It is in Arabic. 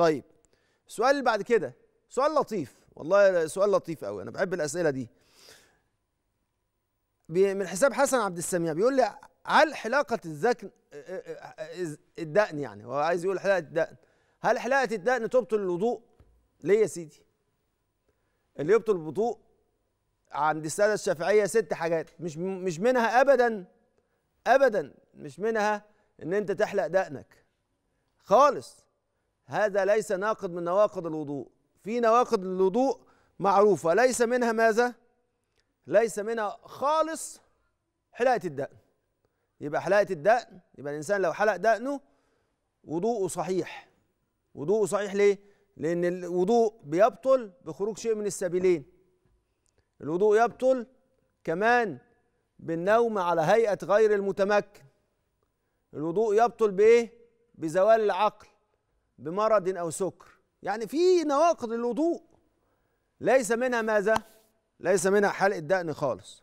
طيب السؤال اللي بعد كده سؤال لطيف والله سؤال لطيف قوي انا بحب الاسئله دي من حساب حسن عبد السميع بيقول لي هل حلاقه الذكن آه، آه، آه، الدقن يعني هو عايز يقول حلاقه الدقن هل حلاقه الدقن تبطل الوضوء ليه يا سيدي اللي يبطل الوضوء عند الساده الشافعيه ست حاجات مش مش منها ابدا ابدا مش منها ان انت تحلق دقنك خالص هذا ليس ناقض من نواقض الوضوء في نواقض الوضوء معروفة ليس منها ماذا ليس منها خالص حلاقة الدقن يبقى حلاقة الدقن يبقى الإنسان لو حلق دقنه وضوءه صحيح وضوءه صحيح ليه لأن الوضوء بيبطل بخروج شيء من السبيلين الوضوء يبطل كمان بالنوم على هيئة غير المتمكن الوضوء يبطل بإيه بزوال العقل بمرض أو سكر يعني في نواقض للوضوء ليس منها ماذا؟ ليس منها حلق الدقن خالص